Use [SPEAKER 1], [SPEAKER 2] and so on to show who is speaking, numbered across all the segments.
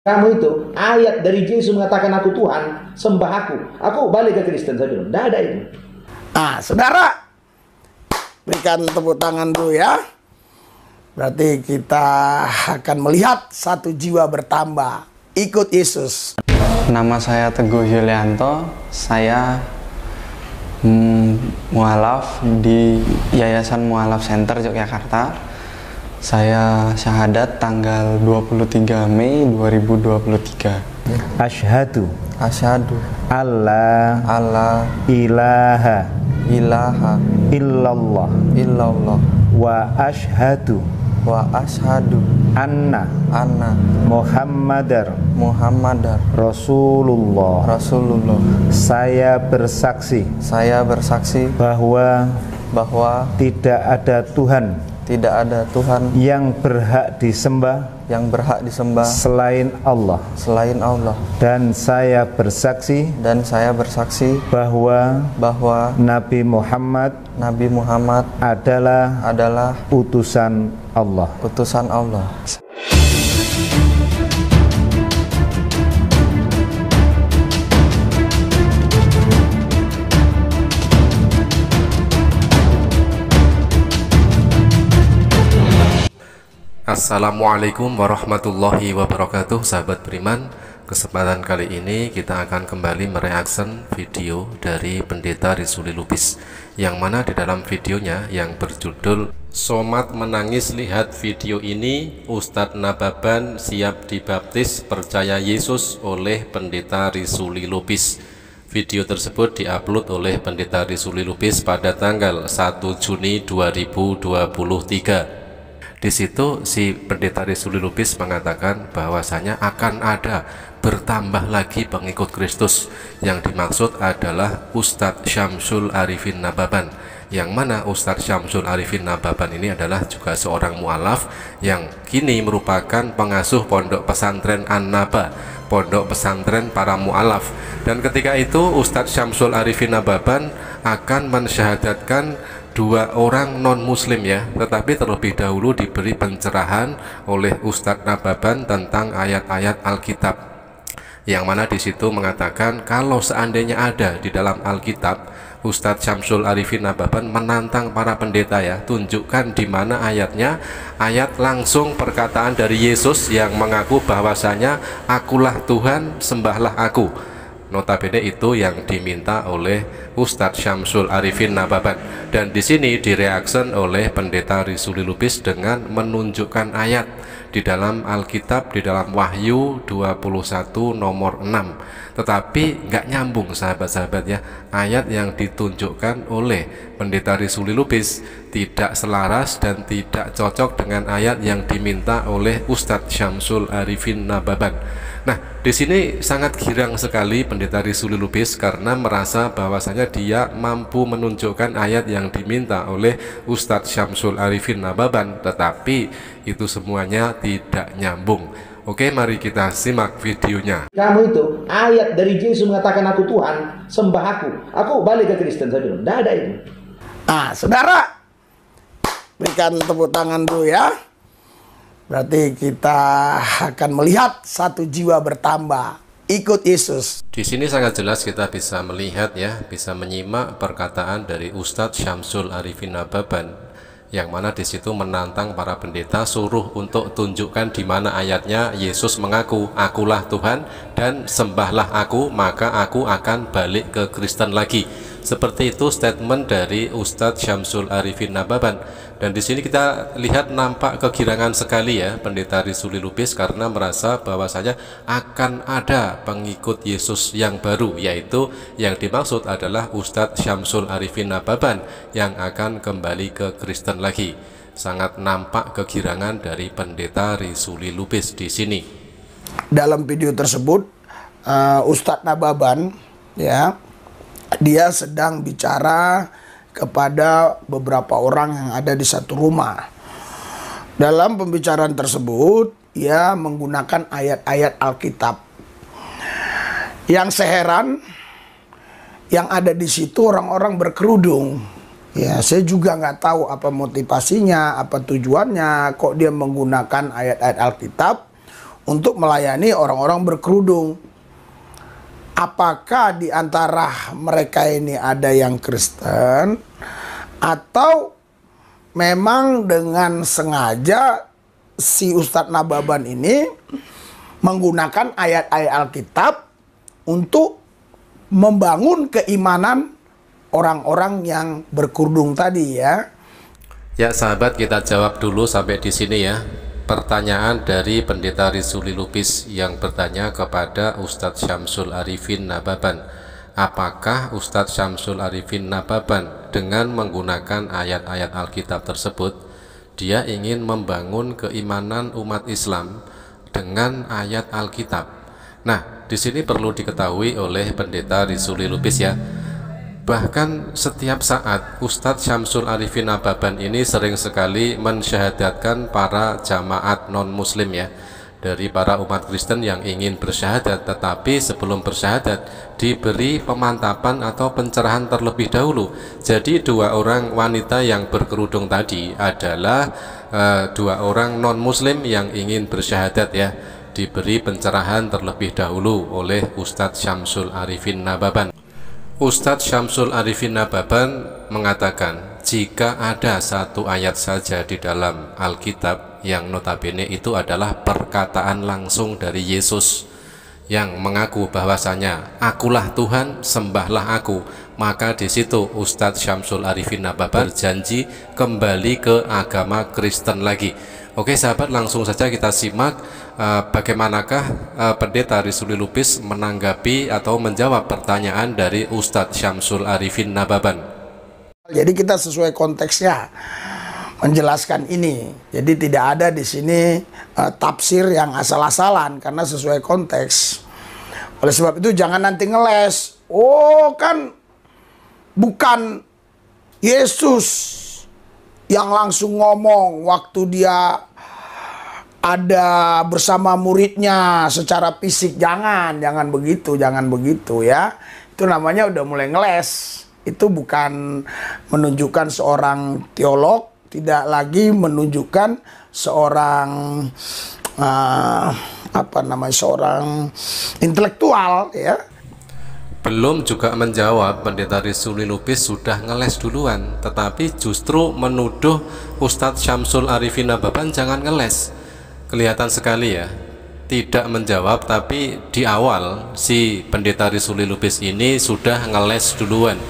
[SPEAKER 1] Kamu itu ayat dari Yesus mengatakan aku Tuhan, sembah aku. Aku balik ke Kristen saya bilang, tidak ada itu. Ah, saudara, berikan tepuk tangan dulu ya. Berarti kita akan melihat satu jiwa bertambah. Ikut Yesus.
[SPEAKER 2] Nama saya Teguh Yulianto. Saya mm, mualaf di Yayasan Mualaf Center Yogyakarta saya syahadat tanggal 23 Mei 2023. Asyhadu. ashadu Allah. Allah. Ilaha. Ilaha. Illallah. Illallah. Wa asyhadu. Wa asyhadu. Anna. Anna. Muhammadar. Muhammadar. Rasulullah. Rasulullah. Saya bersaksi. Saya bersaksi. Bahwa bahwa tidak ada Tuhan tidak ada Tuhan yang berhak disembah yang berhak disembah selain Allah selain Allah dan saya bersaksi dan saya bersaksi bahwa bahwa Nabi Muhammad Nabi Muhammad adalah adalah utusan Allah utusan Allah
[SPEAKER 3] Assalamualaikum warahmatullahi wabarakatuh sahabat beriman kesempatan kali ini kita akan kembali mereaksi video dari pendeta Rizuli Lubis yang mana di dalam videonya yang berjudul Somat menangis lihat video ini Ustadz Nababan siap dibaptis percaya Yesus oleh pendeta Rizuli Lubis Video tersebut diupload oleh Pendeta Rizuli Lubis pada tanggal 1 Juni 2023 di situ si pendeta Resuli Lubis mengatakan bahwasanya akan ada bertambah lagi pengikut Kristus yang dimaksud adalah Ustadz Syamsul Arifin Nababan yang mana Ustadz Syamsul Arifin Nababan ini adalah juga seorang mualaf yang kini merupakan pengasuh pondok pesantren An-Naba pondok pesantren para mualaf dan ketika itu Ustadz Syamsul Arifin Nababan akan mensyahadatkan dua orang non-muslim ya tetapi terlebih dahulu diberi pencerahan oleh Ustadz Nababan tentang ayat-ayat Alkitab yang mana di situ mengatakan kalau seandainya ada di dalam Alkitab Ustadz Syamsul Arifin Nababan menantang para pendeta ya tunjukkan di mana ayatnya ayat langsung perkataan dari Yesus yang mengaku bahwasanya akulah Tuhan sembahlah aku notabene itu yang diminta oleh Ustadz Syamsul Arifin Nababan dan di sini direaksen oleh pendeta Risuli Lubis dengan menunjukkan ayat di dalam Alkitab di dalam Wahyu 21 nomor 6 tetapi nggak nyambung sahabat-sahabat ya ayat yang ditunjukkan oleh pendeta Risuli Lubis tidak selaras dan tidak cocok dengan ayat yang diminta oleh Ustadz Syamsul Arifin Nababan. Nah, di sini sangat girang sekali pendeta Risuli Lubis karena merasa bahwasanya dia mampu menunjukkan ayat yang diminta oleh Ustadz Syamsul Arifin Nababan, tetapi itu semuanya tidak nyambung. Oke, mari kita simak videonya.
[SPEAKER 1] Kamu itu ayat dari Yesus mengatakan aku Tuhan, sembah aku. Aku balik ke Kristen saya bilang, tidak ada itu. Ah, saudara, Berikan tepuk tangan dulu ya. Berarti kita akan melihat satu jiwa bertambah ikut Yesus.
[SPEAKER 3] Di sini sangat jelas kita bisa melihat ya, bisa menyimak perkataan dari Ustadz Syamsul Arifin Nababan yang mana di situ menantang para pendeta suruh untuk tunjukkan di mana ayatnya Yesus mengaku akulah Tuhan dan sembahlah aku maka aku akan balik ke Kristen lagi. Seperti itu statement dari Ustadz Syamsul Arifin Nababan. Dan di sini kita lihat nampak kegirangan sekali ya Pendeta Risuli Lubis karena merasa bahwasanya akan ada pengikut Yesus yang baru yaitu yang dimaksud adalah Ustadz Syamsul Arifin Nababan yang akan kembali ke Kristen lagi. Sangat nampak kegirangan dari Pendeta Risuli Lubis di sini.
[SPEAKER 1] Dalam video tersebut uh, Ustadz Nababan ya dia sedang bicara kepada beberapa orang yang ada di satu rumah. Dalam pembicaraan tersebut, ia menggunakan ayat-ayat Alkitab. Yang seheran, yang ada di situ orang-orang berkerudung. Ya, saya juga nggak tahu apa motivasinya, apa tujuannya, kok dia menggunakan ayat-ayat Alkitab untuk melayani orang-orang berkerudung apakah di antara mereka ini ada yang Kristen atau memang dengan sengaja si Ustadz Nababan ini menggunakan ayat-ayat Alkitab untuk membangun keimanan orang-orang yang berkurdung tadi ya.
[SPEAKER 3] Ya sahabat kita jawab dulu sampai di sini ya. Pertanyaan dari Pendeta Rizuli Lubis yang bertanya kepada Ustadz Syamsul Arifin Nababan Apakah Ustadz Syamsul Arifin Nababan dengan menggunakan ayat-ayat Alkitab tersebut Dia ingin membangun keimanan umat Islam dengan ayat Alkitab Nah, di sini perlu diketahui oleh Pendeta Rizuli Lubis ya Bahkan setiap saat Ustadz Syamsul Arifin Ababan ini sering sekali mensyahadatkan para jamaat non-muslim ya dari para umat Kristen yang ingin bersyahadat tetapi sebelum bersyahadat diberi pemantapan atau pencerahan terlebih dahulu jadi dua orang wanita yang berkerudung tadi adalah uh, dua orang non-muslim yang ingin bersyahadat ya diberi pencerahan terlebih dahulu oleh Ustadz Syamsul Arifin Nababan Ustadz Syamsul Arifin Nababan mengatakan jika ada satu ayat saja di dalam Alkitab yang notabene itu adalah perkataan langsung dari Yesus yang mengaku bahwasanya akulah Tuhan sembahlah aku maka di situ Ustadz Syamsul Arifin Nababan berjanji kembali ke agama Kristen lagi Oke sahabat langsung saja kita simak uh, bagaimanakah uh, pendeta Risuli Lupis menanggapi atau menjawab pertanyaan dari Ustadz Syamsul Arifin Nababan.
[SPEAKER 1] Jadi kita sesuai konteksnya menjelaskan ini. Jadi tidak ada di sini uh, tafsir yang asal-asalan karena sesuai konteks. Oleh sebab itu jangan nanti ngeles. Oh kan bukan Yesus yang langsung ngomong waktu dia ada bersama muridnya secara fisik jangan jangan begitu jangan begitu ya itu namanya udah mulai ngeles itu bukan menunjukkan seorang teolog tidak lagi menunjukkan seorang uh, apa namanya seorang intelektual ya
[SPEAKER 3] belum juga menjawab pendeta Rizuli Lubis sudah ngeles duluan tetapi justru menuduh Ustadz Syamsul Arifin Nababan jangan ngeles kelihatan sekali ya tidak menjawab tapi di awal si pendeta Rizuli Lubis ini sudah ngeles duluan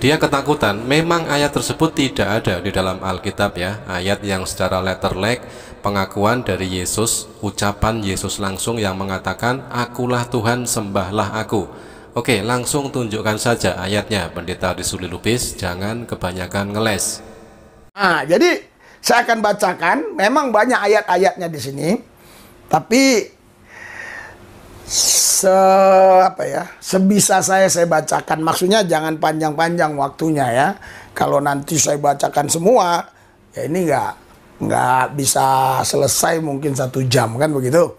[SPEAKER 3] dia ketakutan memang ayat tersebut tidak ada di dalam Alkitab ya ayat yang secara letter leg pengakuan dari Yesus ucapan Yesus langsung yang mengatakan akulah Tuhan sembahlah aku Oke, langsung tunjukkan saja ayatnya, Pendeta Risuli Lubis, jangan kebanyakan ngeles.
[SPEAKER 1] Nah, jadi saya akan bacakan, memang banyak ayat-ayatnya di sini, tapi se apa ya sebisa saya saya bacakan maksudnya jangan panjang-panjang waktunya ya kalau nanti saya bacakan semua ya ini nggak nggak bisa selesai mungkin satu jam kan begitu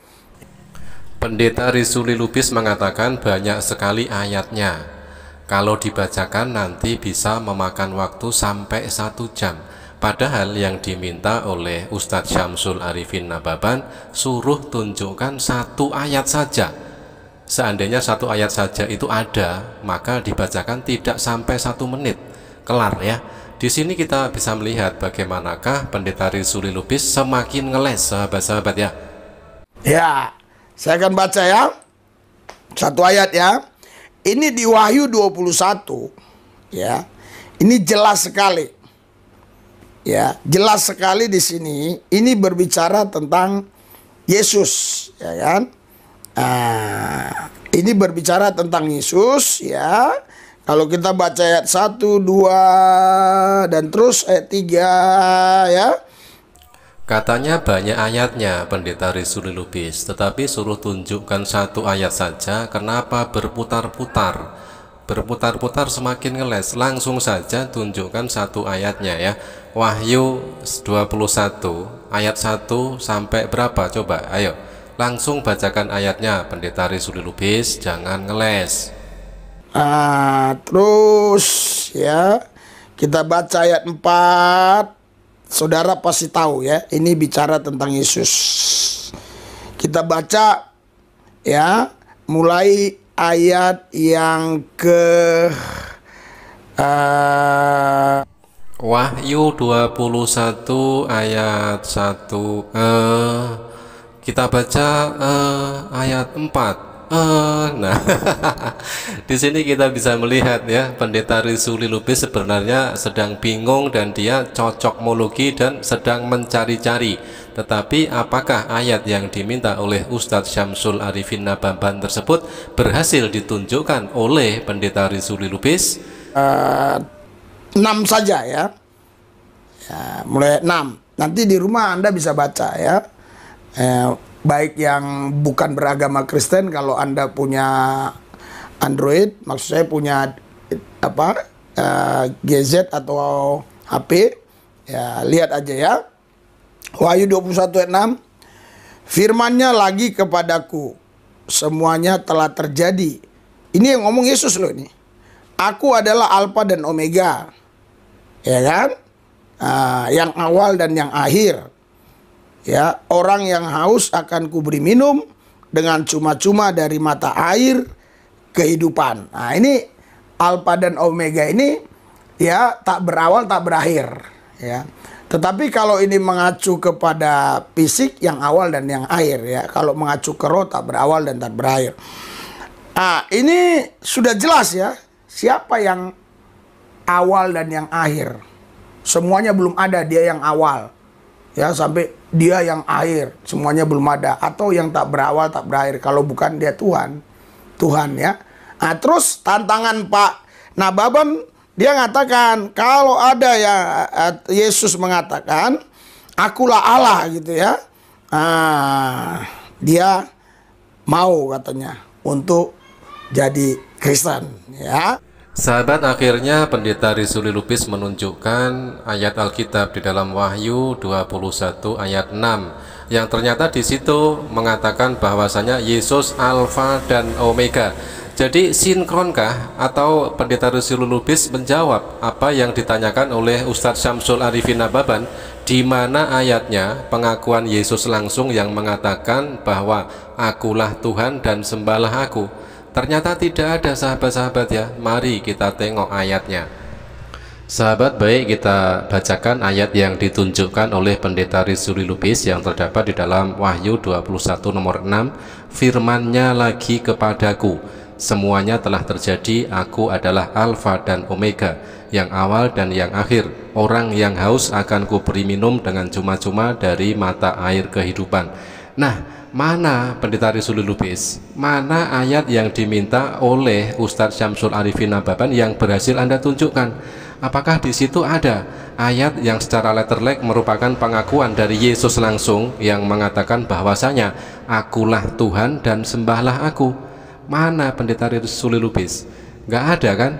[SPEAKER 3] Pendeta Risuli Lubis mengatakan banyak sekali ayatnya. Kalau dibacakan nanti bisa memakan waktu sampai satu jam. Padahal yang diminta oleh Ustadz Syamsul Arifin Nababan suruh tunjukkan satu ayat saja. Seandainya satu ayat saja itu ada, maka dibacakan tidak sampai satu menit. Kelar ya. Di sini kita bisa melihat bagaimanakah pendeta Risuli Lubis semakin ngeles sahabat-sahabat ya.
[SPEAKER 1] Ya. Saya akan baca ya. Satu ayat ya. Ini di Wahyu 21 ya. Ini jelas sekali. Ya, jelas sekali di sini ini berbicara tentang Yesus, ya kan? Nah, ini berbicara tentang Yesus ya. Kalau kita baca ayat 1, 2 dan terus ayat 3 ya.
[SPEAKER 3] Katanya banyak ayatnya pendeta Rizuli Lubis, tetapi suruh tunjukkan satu ayat saja kenapa berputar-putar. Berputar-putar semakin ngeles, langsung saja tunjukkan satu ayatnya ya. Wahyu 21 ayat 1 sampai berapa coba? Ayo, langsung bacakan ayatnya pendeta Rizuli Lubis, jangan ngeles.
[SPEAKER 1] Ah, terus ya kita baca ayat 4 Saudara pasti tahu ya, ini bicara tentang Yesus. Kita baca ya, mulai ayat yang ke
[SPEAKER 3] uh, Wahyu 21 ayat 1. Uh, eh, kita baca uh, ayat 4. Eh, nah, di sini kita bisa melihat ya pendeta Risuli Lubis sebenarnya sedang bingung dan dia cocok mologi dan sedang mencari-cari. Tetapi apakah ayat yang diminta oleh Ustadz Syamsul Arifin Nababan tersebut berhasil ditunjukkan oleh pendeta Risuli Lubis?
[SPEAKER 1] Uh, eh, 6 saja ya. ya mulai 6. Nanti di rumah Anda bisa baca ya. Eh, baik yang bukan beragama Kristen kalau Anda punya Android, maksud saya punya apa uh, eh, gadget atau HP, ya lihat aja ya. Wahyu 21 ayat 6 Firmannya lagi kepadaku semuanya telah terjadi. Ini yang ngomong Yesus loh ini. Aku adalah Alfa dan Omega. Ya kan? Uh, yang awal dan yang akhir Ya, orang yang haus akan kuberi minum dengan cuma-cuma dari mata air kehidupan. Nah, ini alfa dan omega ini ya tak berawal tak berakhir, ya. Tetapi kalau ini mengacu kepada fisik yang awal dan yang akhir ya, kalau mengacu ke roh tak berawal dan tak berakhir. Nah, ini sudah jelas ya siapa yang awal dan yang akhir. Semuanya belum ada dia yang awal ya sampai dia yang air semuanya belum ada atau yang tak berawal tak berakhir kalau bukan dia Tuhan Tuhan ya nah, terus tantangan Pak Nababan dia mengatakan kalau ada ya eh, Yesus mengatakan akulah Allah gitu ya ah dia mau katanya untuk jadi Kristen
[SPEAKER 3] ya Sahabat akhirnya pendeta Risuli Lubis menunjukkan ayat Alkitab di dalam Wahyu 21 ayat 6 yang ternyata di situ mengatakan bahwasanya Yesus Alfa dan Omega. Jadi sinkronkah atau pendeta Risuli Lubis menjawab apa yang ditanyakan oleh Ustadz Syamsul Arifin Nababan di mana ayatnya pengakuan Yesus langsung yang mengatakan bahwa akulah Tuhan dan sembahlah aku. Ternyata tidak ada sahabat-sahabat ya. Mari kita tengok ayatnya. Sahabat baik kita bacakan ayat yang ditunjukkan oleh pendeta Rizuli Lubis yang terdapat di dalam Wahyu 21 nomor 6 Firmannya lagi kepadaku Semuanya telah terjadi aku adalah Alfa dan Omega Yang awal dan yang akhir Orang yang haus akan kuberi minum dengan cuma-cuma dari mata air kehidupan Nah, mana pendeta Risulul Lubis? Mana ayat yang diminta oleh Ustadz Syamsul Arifin Nababan yang berhasil Anda tunjukkan? Apakah di situ ada ayat yang secara letterlek merupakan pengakuan dari Yesus langsung yang mengatakan bahwasanya akulah Tuhan dan sembahlah aku? Mana pendeta Risulul Lubis? Gak ada kan?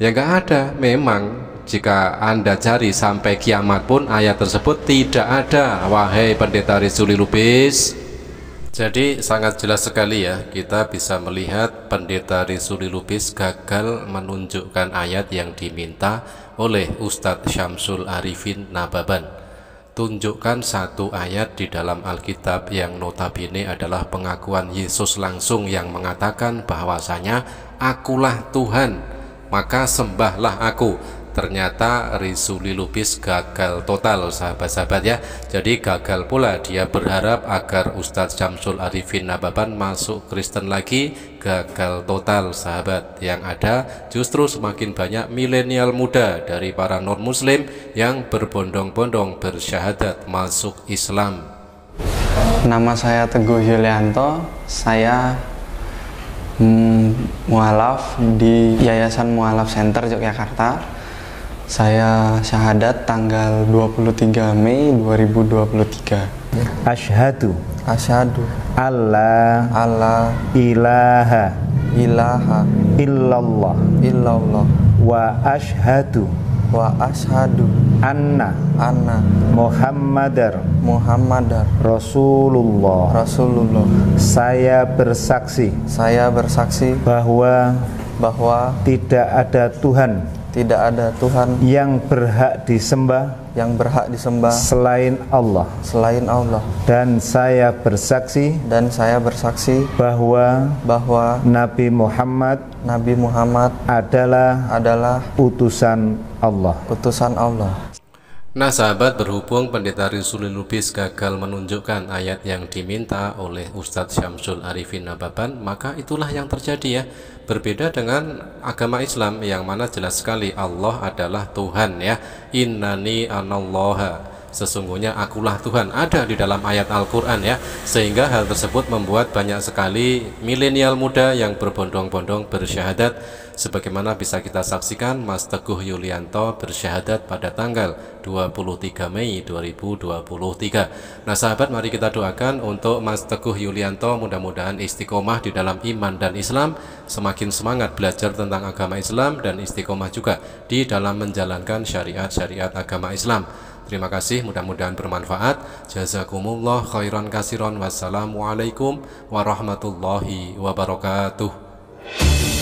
[SPEAKER 3] Ya gak ada, memang jika Anda cari sampai kiamat pun ayat tersebut tidak ada Wahai pendeta Rizuli Lubis Jadi sangat jelas sekali ya Kita bisa melihat pendeta Rizuli Lubis gagal menunjukkan ayat yang diminta oleh Ustadz Syamsul Arifin Nababan Tunjukkan satu ayat di dalam Alkitab yang notabene adalah pengakuan Yesus langsung yang mengatakan bahwasanya Akulah Tuhan maka sembahlah aku ternyata Rizuli Lubis gagal total sahabat-sahabat ya jadi gagal pula dia berharap agar Ustadz Syamsul Arifin Nababan masuk Kristen lagi gagal total sahabat yang ada justru semakin banyak milenial muda dari para non muslim yang berbondong-bondong bersyahadat masuk Islam
[SPEAKER 2] nama saya Teguh Yulianto saya mm, mualaf di Yayasan Mualaf Center Yogyakarta saya syahadat tanggal 23 Mei 2023. Asyhadu. Asyhadu. Allah. Allah. Ilaha. Ilaha. Illallah. Illallah. Wa asyhadu. Wa asyhadu. Anna. Anna. Muhammadar. Muhammadar. Rasulullah. Rasulullah. Saya bersaksi. Saya bersaksi bahwa bahwa tidak ada Tuhan tidak ada Tuhan yang berhak disembah yang berhak disembah selain Allah selain Allah dan saya bersaksi dan saya bersaksi bahwa bahwa Nabi Muhammad Nabi Muhammad adalah adalah utusan Allah utusan Allah
[SPEAKER 3] Nah sahabat berhubung pendeta Rizuli Lubis gagal menunjukkan ayat yang diminta oleh Ustadz Syamsul Arifin Nababan maka itulah yang terjadi ya berbeda dengan agama Islam yang mana jelas sekali Allah adalah Tuhan ya innani anallaha sesungguhnya akulah Tuhan ada di dalam ayat Al-Quran ya sehingga hal tersebut membuat banyak sekali milenial muda yang berbondong-bondong bersyahadat sebagaimana bisa kita saksikan Mas Teguh Yulianto bersyahadat pada tanggal 23 Mei 2023 nah sahabat mari kita doakan untuk Mas Teguh Yulianto mudah-mudahan istiqomah di dalam iman dan Islam semakin semangat belajar tentang agama Islam dan istiqomah juga di dalam menjalankan syariat-syariat agama Islam Terima kasih, mudah-mudahan bermanfaat. Jazakumullah khairan kasiron. Wassalamualaikum warahmatullahi wabarakatuh.